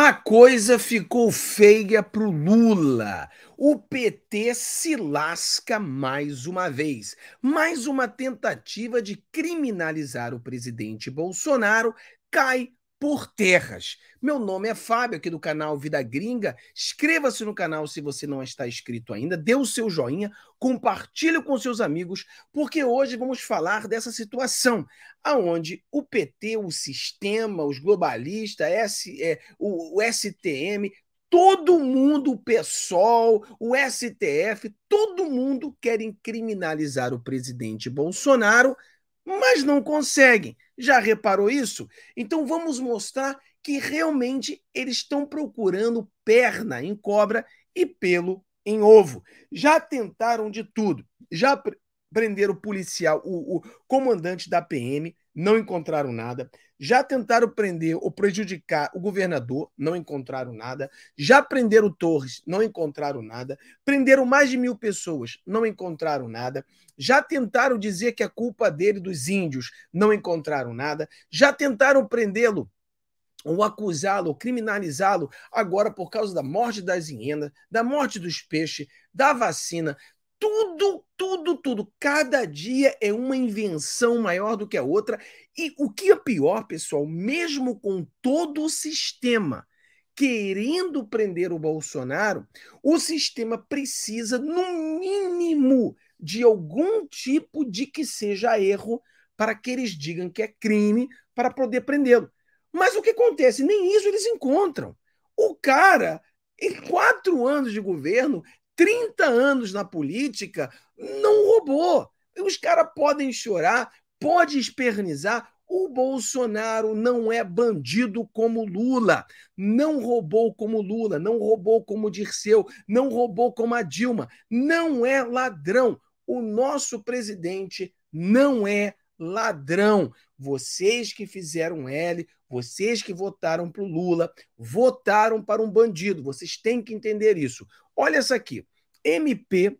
A coisa ficou feia pro Lula. O PT se lasca mais uma vez. Mais uma tentativa de criminalizar o presidente Bolsonaro cai por terras. Meu nome é Fábio, aqui do canal Vida Gringa. Inscreva-se no canal se você não está inscrito ainda, dê o seu joinha, compartilhe com seus amigos, porque hoje vamos falar dessa situação aonde o PT, o sistema, os globalistas, S, é, o, o STM, todo mundo, o PSOL, o STF, todo mundo querem criminalizar o presidente Bolsonaro mas não conseguem. Já reparou isso? Então vamos mostrar que realmente eles estão procurando perna em cobra e pelo em ovo. Já tentaram de tudo, já prenderam o policial, o, o comandante da PM, não encontraram nada. Já tentaram prender ou prejudicar o governador, não encontraram nada. Já prenderam Torres, não encontraram nada. Prenderam mais de mil pessoas, não encontraram nada. Já tentaram dizer que a culpa dele dos índios, não encontraram nada. Já tentaram prendê-lo ou acusá-lo, ou criminalizá-lo agora por causa da morte das hienas, da morte dos peixes, da vacina, tudo, tudo, tudo. Cada dia é uma invenção maior do que a outra. E o que é pior, pessoal, mesmo com todo o sistema querendo prender o Bolsonaro, o sistema precisa, no mínimo, de algum tipo de que seja erro para que eles digam que é crime para poder prendê-lo. Mas o que acontece? Nem isso eles encontram. O cara, em quatro anos de governo, 30 anos na política, não roubou. Os caras podem chorar, pode espernizar. O Bolsonaro não é bandido como Lula, não roubou como Lula, não roubou como Dirceu, não roubou como a Dilma, não é ladrão. O nosso presidente não é ladrão. Vocês que fizeram L, vocês que votaram para o Lula, votaram para um bandido. Vocês têm que entender isso. Olha essa aqui. MP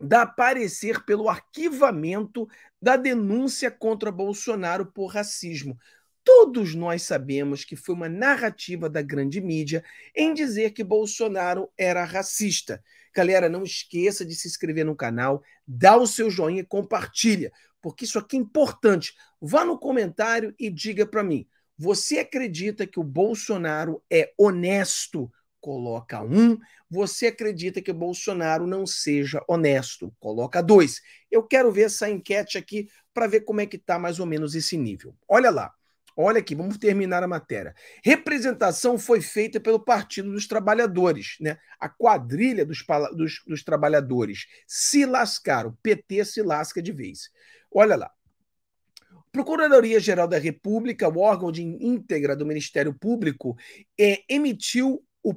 dá parecer pelo arquivamento da denúncia contra Bolsonaro por racismo. Todos nós sabemos que foi uma narrativa da grande mídia em dizer que Bolsonaro era racista. Galera, não esqueça de se inscrever no canal, dá o seu joinha e compartilha porque isso aqui é importante. Vá no comentário e diga para mim: você acredita que o Bolsonaro é honesto? Coloca um. Você acredita que o Bolsonaro não seja honesto? Coloca dois. Eu quero ver essa enquete aqui para ver como é que está mais ou menos esse nível. Olha lá. Olha aqui, vamos terminar a matéria. Representação foi feita pelo Partido dos Trabalhadores, né? A quadrilha dos, dos, dos trabalhadores se lascaram, o PT se lasca de vez. Olha lá. Procuradoria-Geral da República, o órgão de íntegra do Ministério Público, é, emitiu o,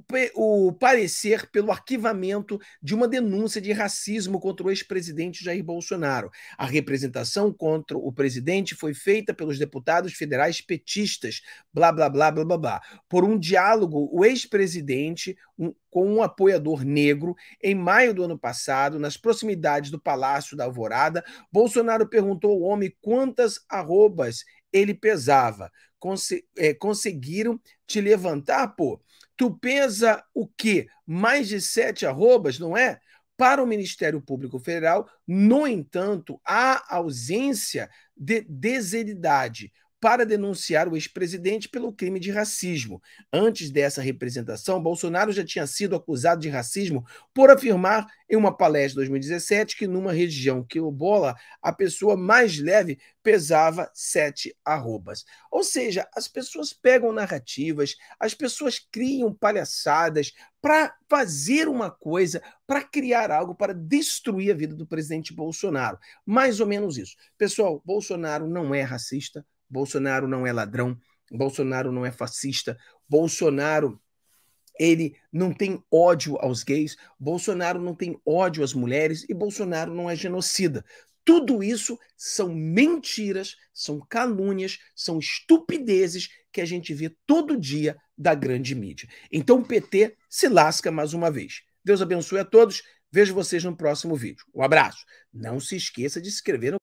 o parecer pelo arquivamento de uma denúncia de racismo contra o ex-presidente Jair Bolsonaro. A representação contra o presidente foi feita pelos deputados federais petistas, blá, blá, blá, blá, blá, blá. Por um diálogo, o ex-presidente um, com um apoiador negro, em maio do ano passado, nas proximidades do Palácio da Alvorada, Bolsonaro perguntou ao homem quantas arrobas ele pesava. Conse é, conseguiram te levantar, pô? tu pesa o quê? Mais de sete arrobas, não é? Para o Ministério Público Federal, no entanto, há ausência de deseridade para denunciar o ex-presidente pelo crime de racismo. Antes dessa representação, Bolsonaro já tinha sido acusado de racismo por afirmar em uma palestra de 2017 que numa região quilombola a pessoa mais leve pesava sete arrobas. Ou seja, as pessoas pegam narrativas, as pessoas criam palhaçadas para fazer uma coisa, para criar algo, para destruir a vida do presidente Bolsonaro. Mais ou menos isso. Pessoal, Bolsonaro não é racista, Bolsonaro não é ladrão, Bolsonaro não é fascista, Bolsonaro ele não tem ódio aos gays, Bolsonaro não tem ódio às mulheres e Bolsonaro não é genocida. Tudo isso são mentiras, são calúnias, são estupidezes que a gente vê todo dia da grande mídia. Então o PT se lasca mais uma vez. Deus abençoe a todos. Vejo vocês no próximo vídeo. Um abraço. Não se esqueça de se inscrever no